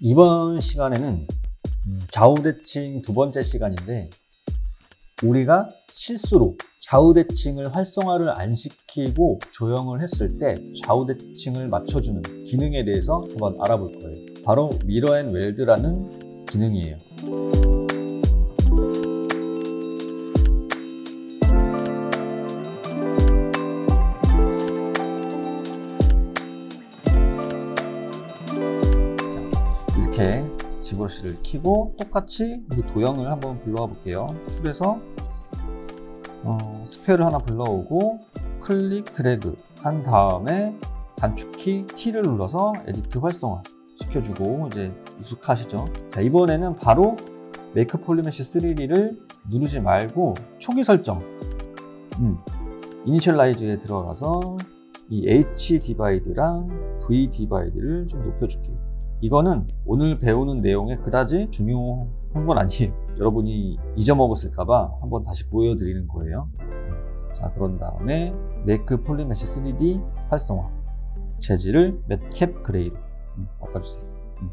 이번 시간에는 좌우대칭 두 번째 시간인데 우리가 실수로 좌우대칭을 활성화를 안 시키고 조형을 했을 때 좌우대칭을 맞춰주는 기능에 대해서 한번 알아볼 거예요 바로 미러앤웰드라는 기능이에요 집어시를 키고 똑같이 우리 그 도형을 한번 불러와 볼게요. 툴에서 어, 스페어를 하나 불러오고 클릭 드래그 한 다음에 단축키 T를 눌러서 에디트 활성화 시켜주고 이제 익숙하시죠? 자 이번에는 바로 메이크 폴리메시 3D를 누르지 말고 초기 설정 음, 이니셜라이즈에 들어가서 이 H 디바이드랑 V 디바이드를 좀 높여줄게요. 이거는 오늘 배우는 내용에 그다지 중요한 건 아니에요. 여러분이 잊어먹었을까봐 한번 다시 보여드리는 거예요. 자, 그런 다음에 메이크 폴리메시 3D 활성화 재질을 맷캡 그레이로 음, 바꿔주세요. 음.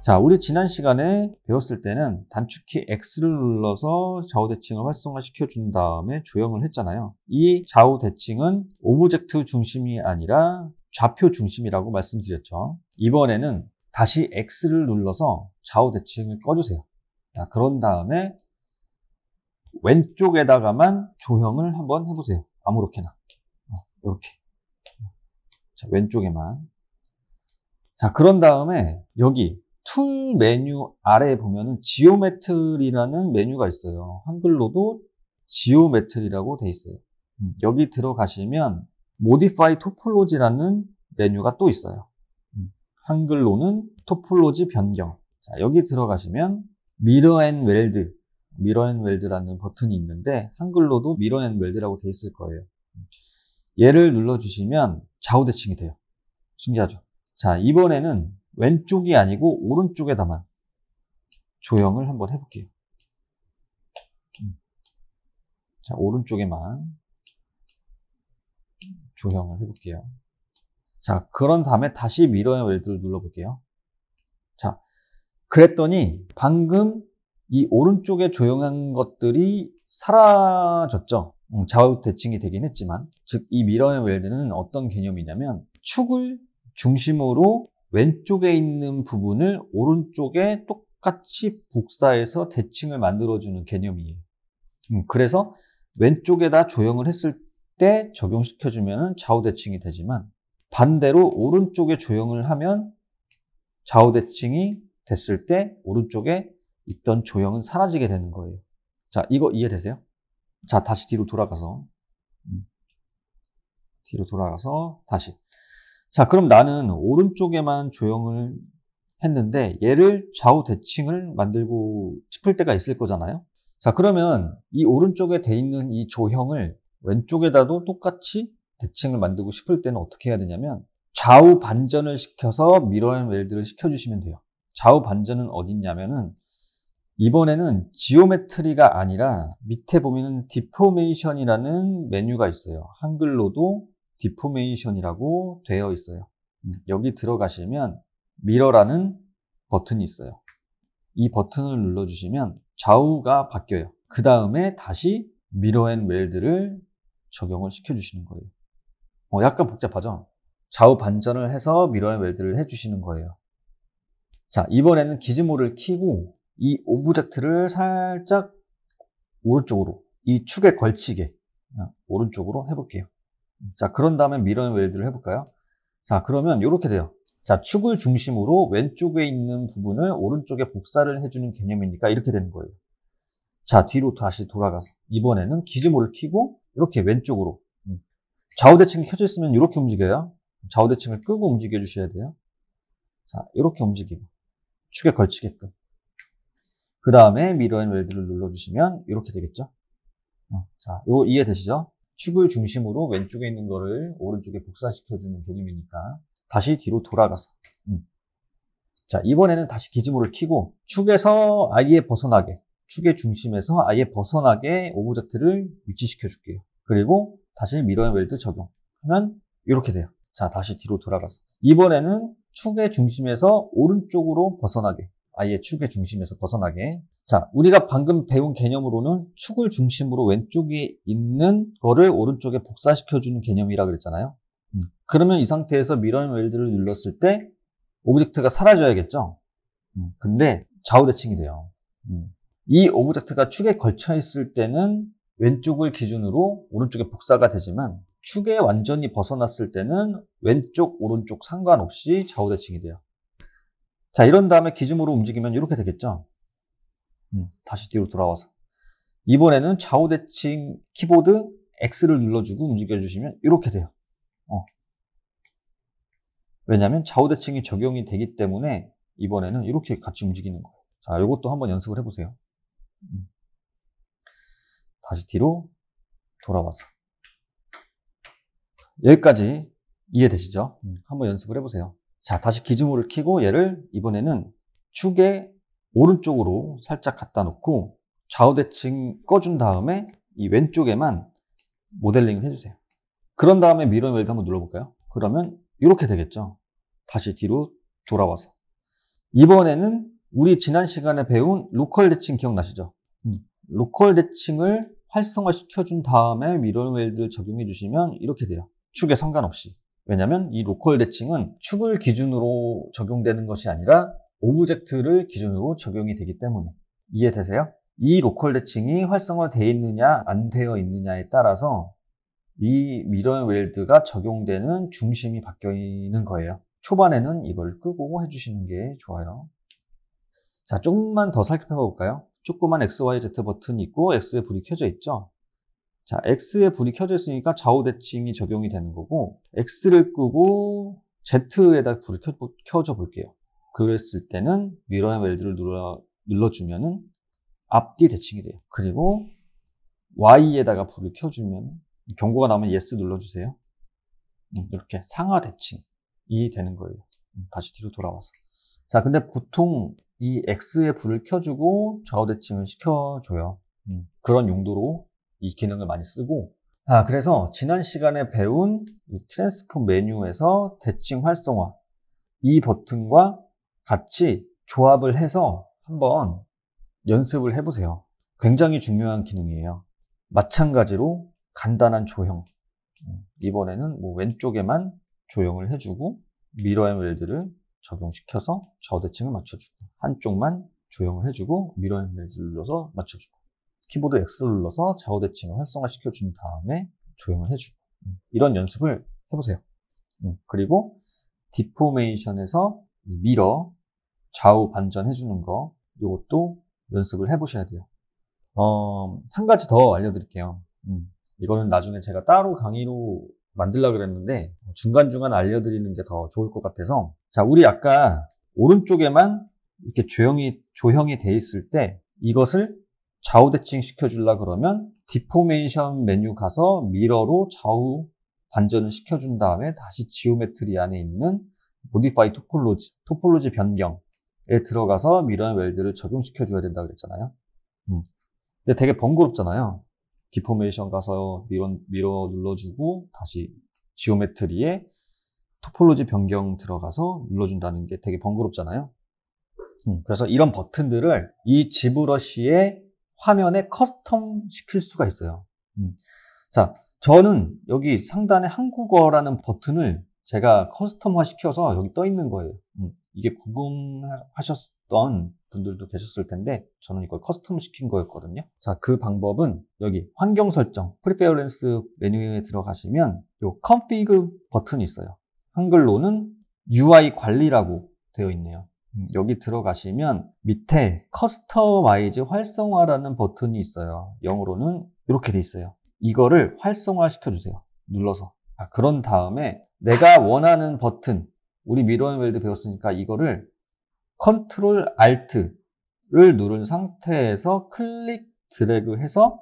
자, 우리 지난 시간에 배웠을 때는 단축키 X를 눌러서 좌우 대칭을 활성화시켜 준 다음에 조형을 했잖아요. 이 좌우 대칭은 오브젝트 중심이 아니라 좌표 중심이라고 말씀드렸죠. 이번에는 다시 X를 눌러서 좌우 대칭을 꺼주세요. 자, 그런 다음에 왼쪽에다가만 조형을 한번 해보세요. 아무렇게나. 이렇게. 어, 자, 왼쪽에만. 자, 그런 다음에 여기 툴 메뉴 아래에 보면은 지오메트리라는 메뉴가 있어요. 한글로도 지오메트리라고 돼 있어요. 음, 여기 들어가시면 modify topology라는 메뉴가 또 있어요. 음. 한글로는 토폴로지 변경. 자, 여기 들어가시면 mirror and weld, mirror and weld라는 버튼이 있는데 한글로도 mirror and weld라고 돼 있을 거예요. 얘를 눌러주시면 좌우 대칭이 돼요. 신기하죠? 자, 이번에는 왼쪽이 아니고 오른쪽에다만 조형을 한번 해볼게요. 음. 자, 오른쪽에만 조형을 해볼게요. 자, 그런 다음에 다시 미러의 웨드를 눌러볼게요. 자, 그랬더니 방금 이 오른쪽에 조형한 것들이 사라졌죠. 음, 좌우 대칭이 되긴 했지만, 즉 이 미러의 웰드는 어떤 개념이냐면 축을 중심으로 왼쪽에 있는 부분을 오른쪽에 똑같이 복사해서 대칭을 만들어주는 개념이에요. 음, 그래서 왼쪽에다 조형을 했을 때 적용시켜주면 좌우대칭이 되지만 반대로 오른쪽에 조형을 하면 좌우대칭이 됐을 때 오른쪽에 있던 조형은 사라지게 되는 거예요. 자, 이거 이해되세요? 자, 다시 뒤로 돌아가서 음. 뒤로 돌아가서 다시 자, 그럼 나는 오른쪽에만 조형을 했는데 얘를 좌우 대칭을 만들고 싶을 때가 있을 거잖아요. 자, 그러면 이 오른쪽에 돼 있는 이 조형을 왼쪽에다도 똑같이 대칭을 만들고 싶을 때는 어떻게 해야 되냐면 좌우 반전을 시켜서 미러앤 웰드를 시켜주시면 돼요. 좌우 반전은 어딨냐면은 이번에는 지오메트리가 아니라 밑에 보면은 디포메이션이라는 메뉴가 있어요. 한글로도 디포메이션이라고 되어 있어요. 음, 여기 들어가시면 미러라는 버튼이 있어요. 이 버튼을 눌러주시면 좌우가 바뀌어요. 그 다음에 다시 미러 앤 웰드를 적용을 시켜주시는 거예요. 뭐 약간 복잡하죠? 좌우 반전을 해서 미러의 웰드를 해주시는 거예요. 자, 이번에는 기즈모를 키고 이 오브젝트를 살짝 오른쪽으로, 이 축에 걸치게 어, 오른쪽으로 해볼게요. 자, 그런 다음에 미러 웰드를 해볼까요? 자, 그러면 이렇게 돼요. 자, 축을 중심으로 왼쪽에 있는 부분을 오른쪽에 복사를 해주는 개념이니까 이렇게 되는 거예요. 자, 뒤로 다시 돌아가서 이번에는 기즈모를 키고 이렇게 왼쪽으로 음. 좌우 대칭이 켜져 있으면 이렇게 움직여요. 좌우 대칭을 끄고 움직여 주셔야 돼요. 자, 이렇게 움직이고 축에 걸치게끔. 그 다음에 미러앤 웰드를 눌러주시면 이렇게 되겠죠. 어, 자, 이거 이해되시죠? 축을 중심으로 왼쪽에 있는 거를 오른쪽에 복사시켜주는 개념이니까 다시 뒤로 돌아가서 음. 자 이번에는 다시 기지모를 키고 축에서 아예 벗어나게 축의 중심에서 아예 벗어나게 오브젝트를 위치시켜 줄게요. 그리고 다시 미러앤웰드 적용하면 이렇게 돼요. 자, 다시 뒤로 돌아가서. 이번에는 축의 중심에서 오른쪽으로 벗어나게. 아예 축의 중심에서 벗어나게. 자, 우리가 방금 배운 개념으로는 축을 중심으로 왼쪽에 있는 거를 오른쪽에 복사시켜주는 개념이라 그랬잖아요. 음. 그러면 이 상태에서 미러앤웰드를 눌렀을 때 오브젝트가 사라져야겠죠? 음. 근데 좌우대칭이 돼요. 음. 이 오브젝트가 축에 걸쳐 있을 때는 왼쪽을 기준으로 오른쪽에 복사가 되지만 축에 완전히 벗어났을 때는 왼쪽 오른쪽 상관없이 좌우대칭이 돼요. 자 이런 다음에 기준으로 움직이면 이렇게 되겠죠. 음, 다시 뒤로 돌아와서 이번에는 좌우대칭 키보드 X를 눌러주고 움직여주시면 이렇게 돼요. 어. 왜냐하면 좌우대칭이 적용이 되기 때문에 이번에는 이렇게 같이 움직이는 거예요. 자, 이것도 한번 연습을 해보세요. 다시 뒤로 돌아와서 여기까지 이해되시죠? 음, 한번 연습을 해보세요. 자, 다시 기즈모를 키고 얘를 이번에는 축의 오른쪽으로 살짝 갖다 놓고 좌우대칭 꺼준 다음에 이 왼쪽에만 모델링을 해주세요. 그런 다음에 미러웰드 한번 눌러볼까요? 그러면 이렇게 되겠죠. 다시 뒤로 돌아와서 이번에는 우리 지난 시간에 배운 로컬 대칭 기억나시죠? 음. 로컬 대칭을 활성화시켜준 다음에 미러웰드를 적용해 주시면 이렇게 돼요. 축에 상관없이. 왜냐면이 로컬 대칭은 축을 기준으로 적용되는 것이 아니라 오브젝트를 기준으로 적용이 되기 때문에 이해되세요? 이 로컬 대칭이 활성화되어 있느냐 안 되어 있느냐에 따라서 이 미러웰드가 적용되는 중심이 바뀌어 있는 거예요. 초반에는 이걸 끄고 해주시는 게 좋아요. 자, 조금만 더 살펴볼까요? 조그만 XYZ 버튼이 있고 X에 불이 켜져 있죠? 자, X에 불이 켜져 있으니까 좌우 대칭이 적용이 되는 거고 X를 끄고 Z에다 불을 켜, 켜줘 볼게요. 그랬을 때는 미러 앤 웰드를 눌러, 눌러주면은 앞뒤 대칭이 돼요. 그리고 Y에다가 불을 켜주면 경고가 나오면 Yes 눌러주세요. 음, 이렇게 상하 대칭이 되는 거예요. 음, 다시 뒤로 돌아와서. 자, 근데 보통 이 X의 불을 켜주고 좌우대칭을 시켜줘요. 음, 그런 용도로 이 기능을 많이 쓰고 아 그래서 지난 시간에 배운 트랜스폼 메뉴에서 대칭 활성화 이 버튼과 같이 조합을 해서 한번 연습을 해보세요. 굉장히 중요한 기능이에요. 마찬가지로 간단한 조형. 음, 이번에는 뭐 왼쪽에만 조형을 해주고 미러 앤 웰드를 적용시켜서 좌우대칭을 맞춰주고 한쪽만 조형을 해주고 미러 핸들를 눌러서 맞춰주고 키보드 X를 눌러서 좌우대칭을 활성화시켜준 다음에 조형을 해주고 음, 이런 연습을 해보세요 음, 그리고 디포메이션에서 미러 좌우 반전 해주는 거 이것도 연습을 해보셔야 돼요 어, 한 가지 더 알려드릴게요 음, 이거는 나중에 제가 따로 강의로 만들라 그랬는데 중간중간 알려드리는 게 더 좋을 것 같아서 자 우리 아까 오른쪽에만 이렇게 조형이 조형이 돼 있을 때 이것을 좌우 대칭 시켜주려 그러면 디포메이션 메뉴 가서 미러로 좌우 반전을 시켜준 다음에 다시 지오메트리 안에 있는 모디파이 토폴로지 토폴로지 변경에 들어가서 미러 웰드를 적용시켜줘야 된다 고 그랬잖아요. 음. 근데 되게 번거롭잖아요. 디포메이션 가서 밀어, 밀어 눌러주고 다시 지오메트리에 토폴로지 변경 들어가서 눌러준다는 게 되게 번거롭잖아요. 음, 그래서 이런 버튼들을 이 지브러시의 화면에 커스텀 시킬 수가 있어요. 음. 자, 저는 여기 상단에 한국어라는 버튼을 제가 커스텀화 시켜서 여기 떠 있는 거예요. 음, 이게 궁금하셨, 하던 분들도 계셨을 텐데 저는 이걸 커스텀 시킨 거였거든요 자 그 방법은 여기 환경 설정 프리페어런스 메뉴에 들어가시면 요 컨피그 버튼이 있어요 한글로는 UI 관리라고 되어 있네요 음, 여기 들어가시면 밑에 커스터마이즈 활성화라는 버튼이 있어요 영어로는 이렇게 돼 있어요 이거를 활성화 시켜주세요 눌러서 아, 그런 다음에 내가 원하는 버튼 우리 미러앤웰드 배웠으니까 이거를 컨트롤 알트를 누른 상태에서 클릭 드래그 해서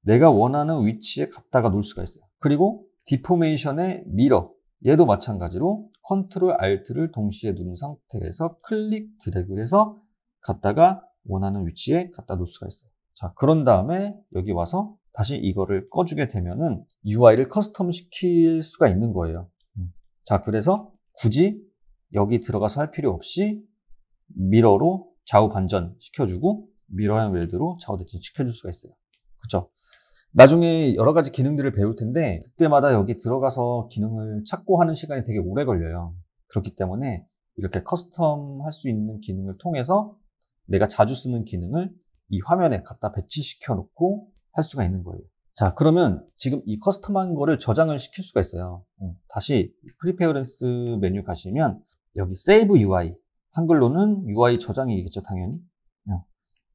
내가 원하는 위치에 갖다가 놓을 수가 있어요. 그리고 디포메이션의 미러 얘도 마찬가지로 컨트롤 알트를 동시에 누른 상태에서 클릭 드래그 해서 갖다가 원하는 위치에 갖다 놓을 수가 있어요. 자, 그런 다음에 여기 와서 다시 이거를 꺼주게 되면은 UI를 커스텀 시킬 수가 있는 거예요. 음. 자, 그래서 굳이 여기 들어가서 할 필요 없이 미러로 좌우 반전 시켜주고 미러형 웰드로 좌우 대칭 시켜줄 수가 있어요. 그쵸 나중에 여러 가지 기능들을 배울 텐데 그때마다 여기 들어가서 기능을 찾고 하는 시간이 되게 오래 걸려요. 그렇기 때문에 이렇게 커스텀 할 수 있는 기능을 통해서 내가 자주 쓰는 기능을 이 화면에 갖다 배치시켜 놓고 할 수가 있는 거예요. 자 그러면 지금 이 커스텀한 거를 저장을 시킬 수가 있어요. 음, 다시 프리페어런스 메뉴 가시면 여기 세이브 UI 한글로는 UI 저장이겠죠, 당연히. 어.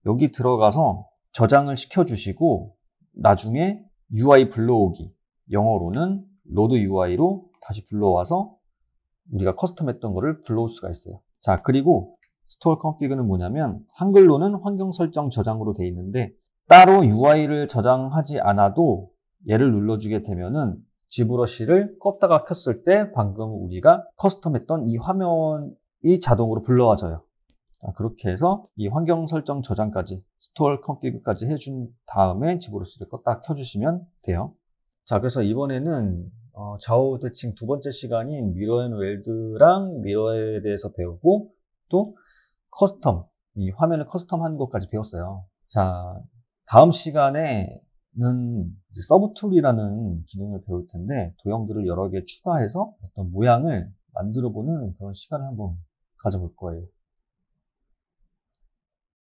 여기 들어가서 저장을 시켜주시고 나중에 UI 불러오기 영어로는 로드 UI로 다시 불러와서 우리가 커스텀했던 거를 불러올 수가 있어요. 자 그리고 스토어 컨피그는 뭐냐면 한글로는 환경 설정 저장으로 돼 있는데 따로 UI를 저장하지 않아도 얘를 눌러주게 되면은 지브러쉬를 껐다가 켰을 때 방금 우리가 커스텀했던 이 화면 이 자동으로 불러와줘요 그렇게 해서 이 환경 설정 저장까지 스토어 컨피그까지 해준 다음에 지브로스를 껐다 켜주시면 돼요. 자, 그래서 이번에는 어, 좌우 대칭 두 번째 시간인 미러앤웰드랑 미러에 대해서 배우고 또 커스텀, 이 화면을 커스텀하는 것까지 배웠어요. 자, 다음 시간에는 서브툴이라는 기능을 배울 텐데 도형들을 여러 개 추가해서 어떤 모양을 만들어보는 그런 시간을 한번 가져볼 거예요.